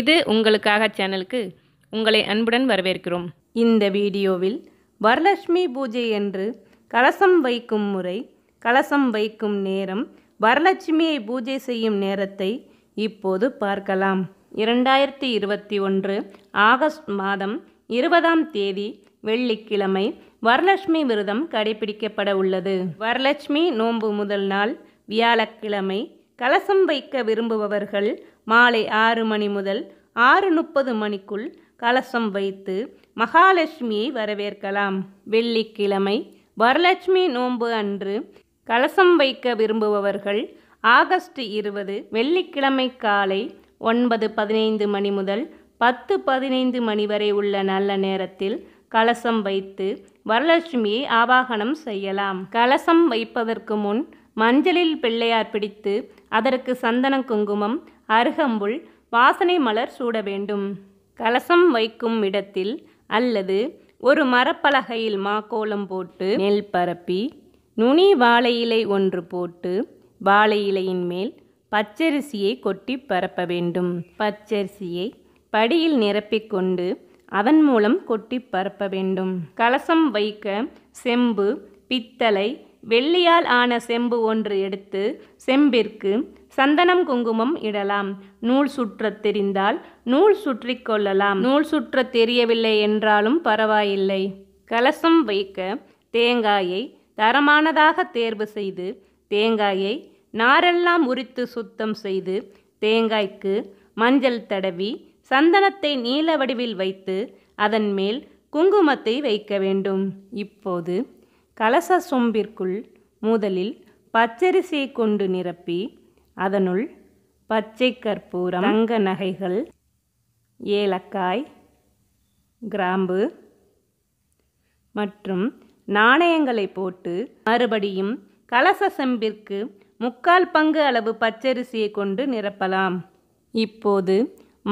இது உங்களுக்காக சேனலுக்கு உங்களை அன்புடன் வரவேற்கிறோம் இந்த வீடியோவில் வரலட்சுமி பூஜை என்று கலசம் வைக்கும் முறை கலசம் வைக்கும் நேரம் வரலட்சுமியை பூஜை செய்யும் நேரத்தை இப்போது பார்க்கலாம் இரண்டாயிரத்தி இருபத்தி ஒன்று ஆகஸ்ட் மாதம் இருபதாம் தேதி வெள்ளிக்கிழமை வரலட்சுமி விரதம் கடைபிடிக்கப்பட உள்ளது வரலட்சுமி நோன்பு முதல் நாள் வியாழக்கிழமை கலசம் வைக்க விரும்புபவர்கள் மாலை ஆறு மணி முதல் ஆறு முப்பது மணிக்குள் கலசம் வைத்து மகாலட்சுமியை வரவேற்கலாம் வெள்ளிக்கிழமை வரலட்சுமி நோன்பு அன்று கலசம் வைக்க விரும்புபவர்கள் ஆகஸ்ட் இருபது வெள்ளிக்கிழமை காலை ஒன்பது பதினைந்து மணி முதல் பத்து பதினைந்து மணி வரை உள்ள நல்ல நேரத்தில் கலசம் வைத்து வரலட்சுமியை ஆவாகனம் செய்யலாம் கலசம் வைப்பதற்கு முன் மஞ்சளில் பிள்ளையார் பிடித்து அதற்கு சந்தன குங்குமம் அருகம்புல் வாசனை மலர் சூட வேண்டும் கலசம் வைக்கும் இடத்தில் அல்லது ஒரு மரப்பலகையில் மாக்கோலம் போட்டு நெல் பரப்பி நுனி வாழை இலை ஒன்று போட்டு வாழை இலையின் மேல் பச்சரிசியை கொட்டி பரப்ப வேண்டும் பச்சரிசியை படியில் நிரப்பிக்கொண்டு அதன் மூலம் கொட்டி பரப்ப வேண்டும் கலசம் வைக்க செம்பு பித்தளை வெள்ளியால் ஆன செம்பு ஒன்று எடுத்து செம்பிற்கு சந்தனம் குங்குமம் இடலாம் நூல் சுற்றத் தெரிந்தால் நூல் சுற்றி கொள்ளலாம் நூல் சுற்ற தெரியவில்லை என்றாலும் பரவாயில்லை கலசம் வைக்க தேங்காயை தரமானதாக தேர்வு செய்து தேங்காயை நாரெல்லாம் உரித்து சுத்தம் செய்து தேங்காய்க்கு மஞ்சள் தடவி சந்தனத்தை நீல வடிவில் வைத்து அதன் மேல் குங்குமத்தை வைக்க வேண்டும் இப்போது கலச சொம்பிற்குள் முதலில் பச்சரிசியை கொண்டு நிரப்பி அதனுள் பச்சை கற்பூரம் அங்க நகைகள் ஏலக்காய் கிராம்பு மற்றும் நாணயங்களை போட்டு மறுபடியும் கலச செம்பிற்கு முக்கால் பங்கு அளவு பச்சரிசியை கொண்டு நிரப்பலாம் இப்போது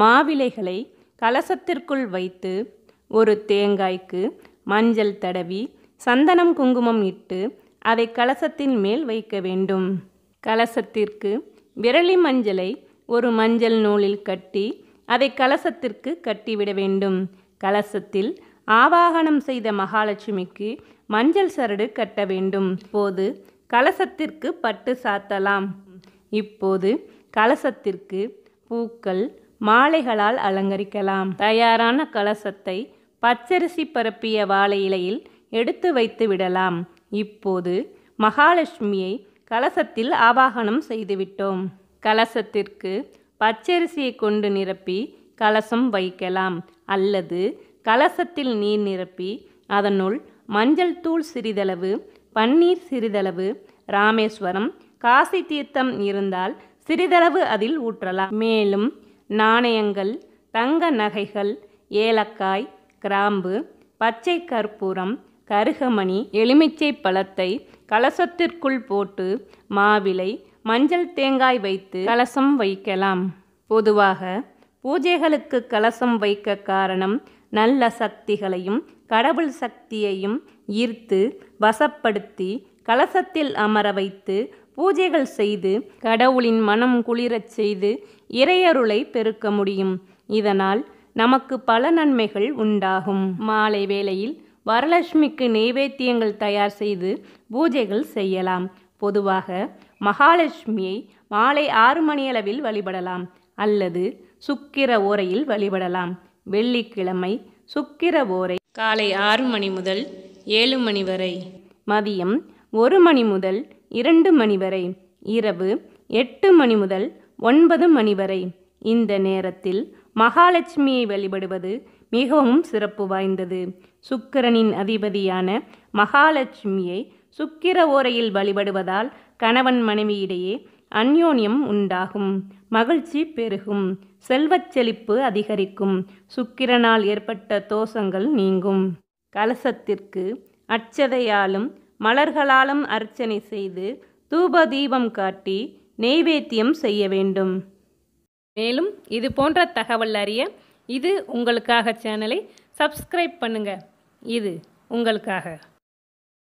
மாவிலைகளை கலசத்திற்குள் வைத்து ஒரு தேங்காய்க்கு மஞ்சள் தடவி சந்தனம் குங்குமம் இட்டு அதை கலசத்தின் மேல் வைக்க வேண்டும் கலசத்திற்கு விரலி மஞ்சளை ஒரு மஞ்சள் நூலில் கட்டி அதை கலசத்திற்கு கட்டிவிட வேண்டும் கலசத்தில் ஆவாகனம் செய்த மகாலட்சுமிக்கு மஞ்சள் சரடு கட்ட வேண்டும் போது கலசத்திற்கு பட்டு சாத்தலாம் இப்போது கலசத்திற்கு பூக்கள் மாலைகளால் அலங்கரிக்கலாம் தயாரான கலசத்தை பச்சரிசி பரப்பிய வாழை இலையில் எடுத்து வைத்து விடலாம் இப்போது மகாலட்சுமியை கலசத்தில் ஆவாகனம் செய்துவிட்டோம் கலசத்திற்கு பச்சரிசியை கொண்டு நிரப்பி கலசம் வைக்கலாம் அல்லது கலசத்தில் நீர் நிரப்பி அதனுள் மஞ்சள் தூள் சிறிதளவு பன்னீர் சிறிதளவு ராமேஸ்வரம் காசி தீர்த்தம் இருந்தால் சிறிதளவு அதில் ஊற்றலாம் மேலும் நாணயங்கள் தங்க நகைகள் ஏலக்காய் கிராம்பு பச்சை கற்பூரம் கருகமணி எலுமிச்சை பழத்தை கலசத்திற்குள் போட்டு மாவிலை மஞ்சள் தேங்காய் வைத்து கலசம் வைக்கலாம் பொதுவாக பூஜைகளுக்கு கலசம் வைக்க காரணம் நல்ல சக்திகளையும் கடவுள் சக்தியையும் ஈர்த்து வசப்படுத்தி கலசத்தில் அமர வைத்து பூஜைகள் செய்து கடவுளின் மனம் குளிரச் செய்து இறையருளை பெருக்க முடியும் இதனால் நமக்கு பல நன்மைகள் உண்டாகும் மாலை வேளையில் வரலட்சுமிக்கு நெய்வேத்தியங்கள் தயார் செய்து பூஜைகள் செய்யலாம் பொதுவாக மகாலட்சுமியை மாலை ஆறு மணியளவில் வழிபடலாம் அல்லது சுக்கிர ஓரையில் வழிபடலாம் வெள்ளிக்கிழமை சுக்கிர ஓரை காலை ஆறு மணி முதல் ஏழு மணி வரை மதியம் ஒரு மணி முதல் இரண்டு மணி வரை இரவு எட்டு மணி முதல் ஒன்பது மணி வரை இந்த நேரத்தில் மகாலட்சுமியை வழிபடுவது மிகவும் சிறப்பு வாய்ந்தது சுக்கிரனின் அதிபதியான மகாலட்சுமியை சுக்கிர ஓரையில் வழிபடுவதால் கணவன் மனைவியிடையே அந்யோன்யம் உண்டாகும் மகிழ்ச்சி பெருகும் செல்வச் செழிப்பு அதிகரிக்கும் சுக்கிரனால் ஏற்பட்ட தோஷங்கள் நீங்கும் கலசத்திற்கு அச்சதையாலும் மலர்களாலும் அர்ச்சனை செய்து தூப தீபம் காட்டி நெய்வேத்தியம் செய்ய வேண்டும் மேலும் இது போன்ற தகவல் அறிய இது உங்களுக்காக சேனலை சப்ஸ்கிரைப் பண்ணுங்கள் இது உங்களுக்காக